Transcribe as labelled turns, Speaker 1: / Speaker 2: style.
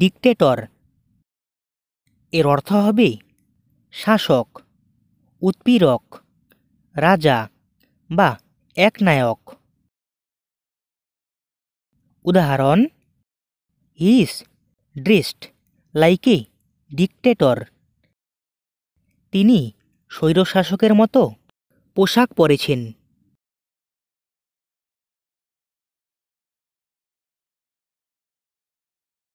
Speaker 1: dictator এর অর্থ হবে শাসক উৎপীড়ক রাজা বা একনায়ক উদাহরণ হিস ড্রেস্ট লাইক এ ডিকটেটর তিনি স্বৈরশাসকের মতো পোশাক পরেছেন